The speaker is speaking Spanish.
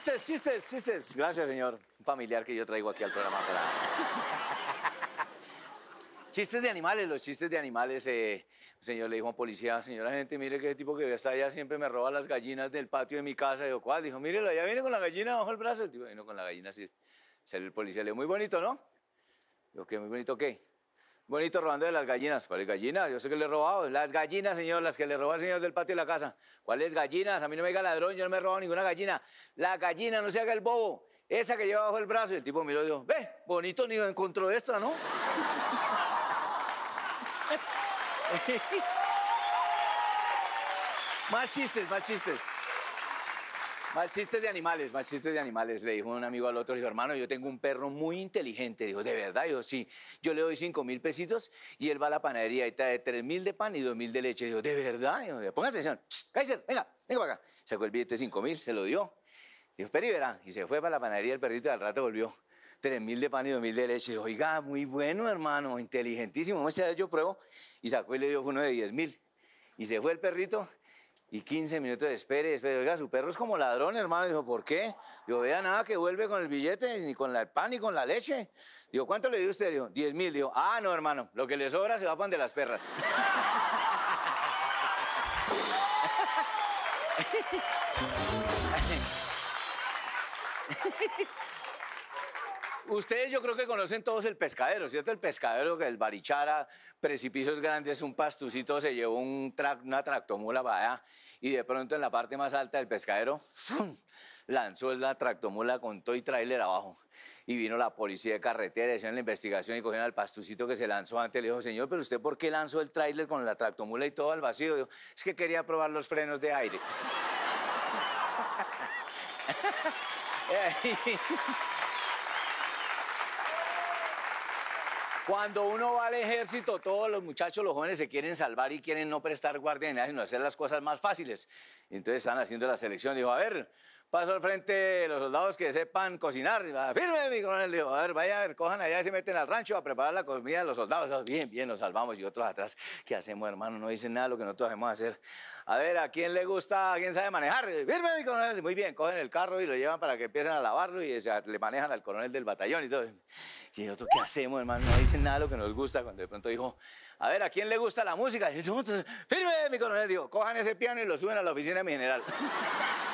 chistes, chistes, chistes. Gracias, señor. Un familiar que yo traigo aquí al programa para... chistes de animales, los chistes de animales. Eh, señor le dijo a un policía, señora gente, mire que ese tipo que está allá siempre me roba las gallinas del patio de mi casa. Dijo, ¿cuál? Dijo, mírelo, allá viene con la gallina bajo el brazo. El tipo vino con la gallina así. Salió el policía, le dijo, muy bonito, ¿no? Digo, ¿qué? ¿Muy bonito qué? Bonito robando de las gallinas. ¿Cuáles gallinas? Yo sé que le he robado. Las gallinas, señor, las que le robó al señor del patio de la casa. ¿Cuáles gallinas? A mí no me diga ladrón, yo no me he robado ninguna gallina. La gallina, no se haga el bobo. Esa que lleva bajo el brazo. Y el tipo miró y dijo, ve, bonito ni encontró esta, ¿no? más chistes, más chistes. Mal chistes de animales, mal chiste de animales. Le dijo un amigo al otro, dijo, hermano, yo tengo un perro muy inteligente. Dijo, ¿de verdad? yo sí. Yo le doy cinco mil pesitos y él va a la panadería y trae tres mil de pan y dos mil de leche. Dijo, ¿de verdad? Dijo, ponga atención. Kaiser, venga, venga para acá. Sacó el billete de mil, se lo dio. Dijo, espera y verá. Y se fue para la panadería el perrito al rato volvió. tres mil de pan y dos mil de leche. Dijo, oiga, muy bueno, hermano, inteligentísimo. Vamos a yo pruebo. Y sacó y le dio uno de diez mil. Y se fue el perrito y 15 minutos, espere, espere, oiga, su perro es como ladrón, hermano. Dijo, ¿por qué? Digo, vea nada que vuelve con el billete, ni con el pan, ni con la leche. Digo, ¿cuánto le dio usted? Dijo, 10 mil. Dijo, ah, no, hermano, lo que le sobra se va pan de las perras. Ustedes yo creo que conocen todos el pescadero, ¿cierto? El pescadero, que el barichara, precipicios grandes, un pastucito, se llevó un una tractomula para allá y de pronto en la parte más alta del pescadero lanzó la tractomula con todo y trailer abajo. Y vino la policía de carretera, hicieron la investigación y cogieron al pastucito que se lanzó antes. Le dijo, señor, pero usted por qué lanzó el trailer con la tractomula y todo al vacío? es que quería probar los frenos de aire. Cuando uno va al ejército, todos los muchachos, los jóvenes se quieren salvar y quieren no prestar guardia ni nada, sino hacer las cosas más fáciles. Entonces están haciendo la selección. Dijo, a ver, paso al frente los soldados que sepan cocinar. Ah, Firme, mi coronel. Dijo, a ver, vaya, a ver, cojan allá y se meten al rancho a preparar la comida de los soldados. Bien, bien, nos salvamos. Y otros atrás, ¿qué hacemos, hermano? No dicen nada lo que nosotros debemos hacer. A ver, ¿a quién le gusta, a quién sabe manejar? Firme, mi coronel. Muy bien, cogen el carro y lo llevan para que empiecen a lavarlo y le manejan al coronel del batallón y todo. Y ¿qué hacemos, hermano? No dicen nada lo que nos gusta. Cuando de pronto dijo, a ver, ¿a quién le gusta la música? Y yo, pues, firme, mi coronel, digo, cojan ese piano y lo suben a la oficina de mi general.